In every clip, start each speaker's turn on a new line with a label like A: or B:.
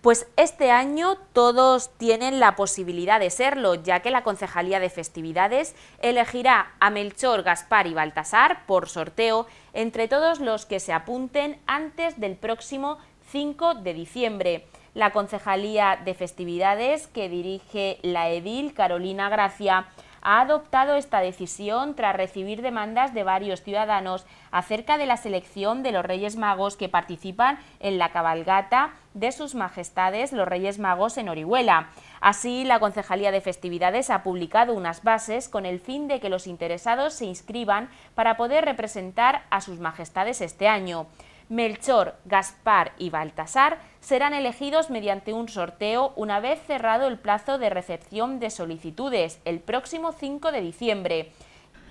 A: pues este año todos tienen la posibilidad de serlo, ya que la Concejalía de Festividades elegirá a Melchor, Gaspar y Baltasar por sorteo entre todos los que se apunten antes del próximo 5 de diciembre. La Concejalía de Festividades que dirige la edil Carolina Gracia ha adoptado esta decisión tras recibir demandas de varios ciudadanos acerca de la selección de los Reyes Magos que participan en la cabalgata de sus majestades los Reyes Magos en Orihuela. Así, la Concejalía de Festividades ha publicado unas bases con el fin de que los interesados se inscriban para poder representar a sus majestades este año. Melchor, Gaspar y Baltasar serán elegidos mediante un sorteo una vez cerrado el plazo de recepción de solicitudes el próximo 5 de diciembre.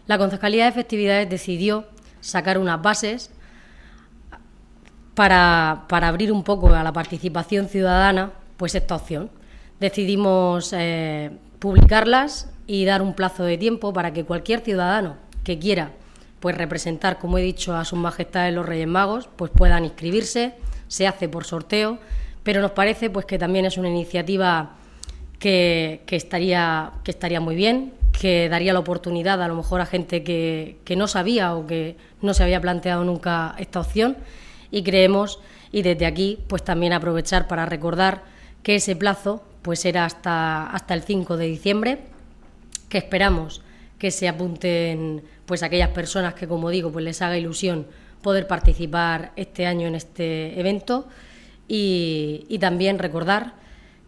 B: La Concejalía de Festividades decidió sacar unas bases para, abrir un poco a la participación ciudadana pues esta opción. Decidimos eh, publicarlas y dar un plazo de tiempo para que cualquier ciudadano que quiera pues representar, como he dicho, a sus majestades los Reyes Magos, pues puedan inscribirse, se hace por sorteo, pero nos parece pues que también es una iniciativa que, estaría, que estaría muy bien, que daría la oportunidad a lo mejor a gente que, no sabía o que no se había planteado nunca esta opción y creemos y desde aquí pues también aprovechar para recordar que ese plazo pues era hasta, hasta el 5 de diciembre, que esperamos que se apunten pues aquellas personas que, como digo, pues les haga ilusión poder participar este año en este evento y, también recordar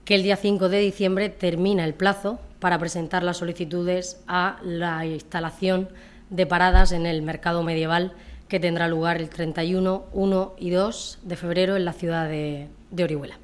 B: que el día 5 de diciembre termina el plazo para presentar las solicitudes a la instalación de paradas en el mercado medieval que tendrá lugar el 31, 1 y 2 de febrero en la ciudad de Orihuela.